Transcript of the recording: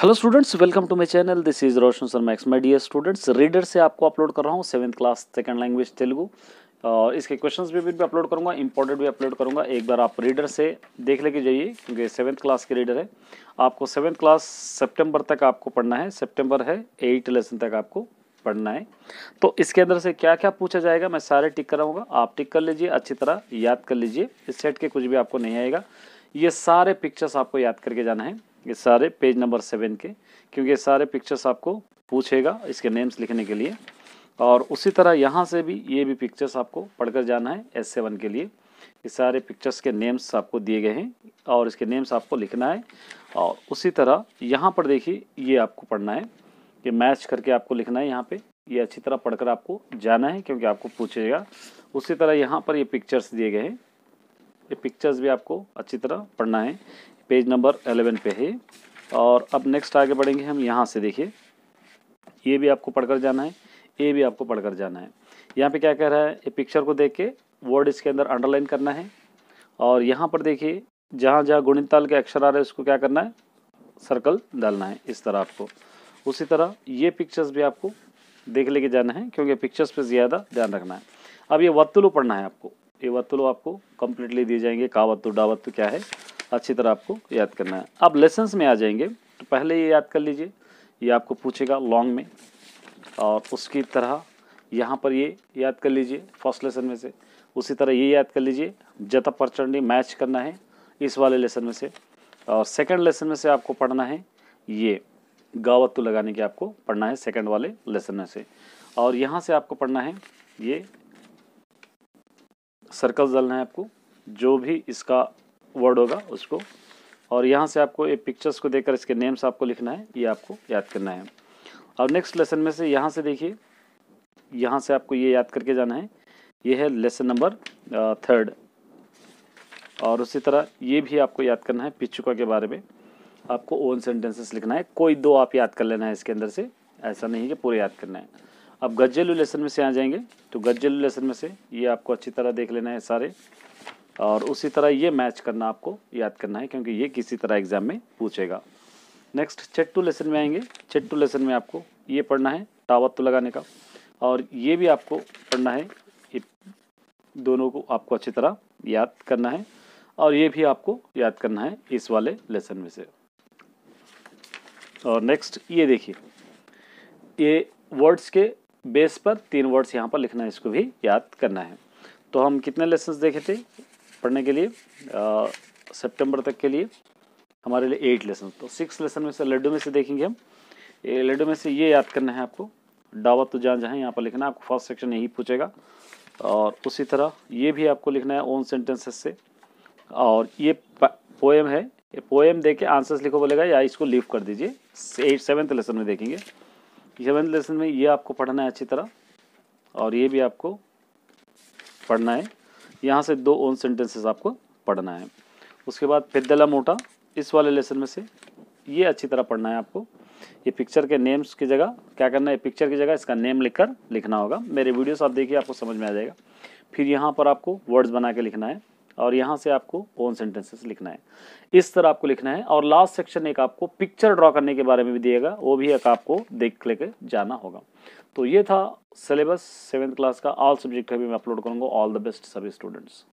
hello students welcome to my channel this is Roshan sir max my dear students reader से आपको upload कर रहा हूँ seventh class second language Telugu और इसके क्वेश्चंस भी भी अपलोड करूँगा इंपॉर्टेंट भी अपलोड करूँगा एक बार आप रीडर से देख लेके जाइए क्योंकि सेवन्थ क्लास के रीडर है आपको सेवन्थ क्लास सेप्टेम्बर तक आपको पढ़ना है सेप्टेम्बर है एट लेसन तक आपको पढ़ना है तो इसके अंदर से क्या क्या पूछा जाएगा मैं सारे टिक कराऊँगा आप टिक कर लीजिए अच्छी तरह याद कर लीजिए इस सेट के कुछ भी आपको नहीं आएगा ये सारे पिक्चर्स आपको याद करके जाना है ये सारे पेज नंबर सेवन के क्योंकि ये सारे पिक्चर्स आपको पूछेगा इसके नेम्स लिखने के लिए और उसी तरह यहाँ से भी ये भी पिक्चर्स आपको पढ़कर जाना है एस सेवन के लिए ये सारे पिक्चर्स के नेम्स आपको दिए गए हैं और इसके नेम्स आपको लिखना है और उसी तरह यहाँ पर देखिए ये आपको पढ़ना है कि मैच करके आपको लिखना है यहाँ पर ये अच्छी तरह पढ़कर आपको जाना है क्योंकि आपको पूछेगा उसी तरह यहाँ पर ये पिक्चर्स दिए गए हैं ये पिक्चर्स भी आपको अच्छी तरह पढ़ना है पेज नंबर एलेवन पे है और अब नेक्स्ट आगे बढ़ेंगे हम यहाँ से देखिए ये भी आपको पढ़कर जाना है ये भी आपको पढ़कर जाना है यहाँ पे क्या कह रहा है ये पिक्चर को देख के वर्ड इसके अंदर अंडरलाइन करना है और यहाँ पर देखिए जहाँ जहाँ गुणित ताल के अक्षर आ रहे हैं उसको क्या करना है सर्कल डालना है इस तरह आपको उसी तरह ये पिक्चर्स भी आपको देख लेके जाना है क्योंकि पिक्चर्स पर ज़्यादा ध्यान रखना है अब ये वत्तुलू पढ़ना है आपको ये वत्तुलू आपको कंप्लीटली दिए जाएंगे का वत्तु डा वत्तु क्या है अच्छी तरह आपको याद करना है अब लेसन्स में आ जाएंगे तो पहले ये याद कर लीजिए ये आपको पूछेगा लॉन्ग में और उसकी तरह यहाँ पर ये याद कर लीजिए फर्स्ट लेसन में से उसी तरह ये याद कर लीजिए जत प्रचंडी मैच करना है इस वाले लेसन में से और सेकंड लेसन में से आपको पढ़ना है ये गावत लगाने के आपको पढ़ना है सेकंड वाले लेसन में से और यहाँ से आपको पढ़ना है ये सर्कल जलना है आपको जो भी इसका वर्ड होगा उसको और यहाँ से आपको ये पिक्चर्स को देखकर इसके नेम्स आपको लिखना है ये आपको याद करना है और नेक्स्ट लेसन में से यहाँ से देखिए यहाँ से आपको ये याद करके जाना है ये है लेसन नंबर थर्ड और उसी तरह ये भी आपको याद करना है पिचुका के बारे में आपको ओन सेंटेंसेस लिखना है कोई दो आप याद कर लेना है इसके अंदर से ऐसा नहीं कि पूरे याद करना है अब गज्जेलू लेसन में से आ जाएंगे तो गज्जेलू लेसन में से ये आपको अच्छी तरह देख लेना है सारे और उसी तरह ये मैच करना आपको याद करना है क्योंकि ये किसी तरह एग्जाम में पूछेगा नेक्स्ट चेट टू लेसन में आएंगे चेट टू लेसन में आपको ये पढ़ना है टावत तो लगाने का और ये भी आपको पढ़ना है ये दोनों को आपको अच्छी तरह याद करना है और ये भी आपको याद करना है इस वाले लेसन में से और नेक्स्ट ये देखिए ये वर्ड्स के बेस पर तीन वर्ड्स यहाँ पर लिखना है इसको भी याद करना है तो हम कितने लेसन देखे थे पढ़ने के लिए सितंबर तक के लिए हमारे लिए एट लेसन तो सिक्स लेसन में से लड्डू में से देखेंगे हम ये लड्डू में से ये याद करना है आपको दावत तो जहाँ जहाँ यहाँ पर लिखना है आपको फर्स्ट सेक्शन यही पूछेगा और उसी तरह ये भी आपको लिखना है ओन सेंटेंसेस से और ये पोएम है ये पोएम दे के आंसर्स लिखो बोलेगा या इसको लीव कर दीजिए एट सेवन्थ लेसन में देखेंगे सेवन्थ लेसन में ये आपको पढ़ना है अच्छी तरह और ये भी आपको पढ़ना है यहाँ से दो ओन सेंटेंसेस आपको पढ़ना है उसके बाद दला मोटा इस वाले लेसन में से ये अच्छी तरह पढ़ना है आपको ये पिक्चर के नेम्स की जगह क्या करना है पिक्चर की जगह इसका नेम लिखकर लिखना होगा मेरे वीडियोस आप देखिए आपको समझ में आ जाएगा फिर यहाँ पर आपको वर्ड्स बना के लिखना है और यहाँ से आपको ओन सेंटेंसेस लिखना है इस तरह आपको लिखना है और लास्ट सेक्शन एक आपको पिक्चर ड्रॉ करने के बारे में भी दिएगा वो भी एक आपको देख लेके जाना होगा तो ये था सिलेबस सेवेंथ क्लास का ऑल सब्जेक्ट का भी मैं अपलोड करूँगा ऑल द बेस्ट सभी स्टूडेंट्स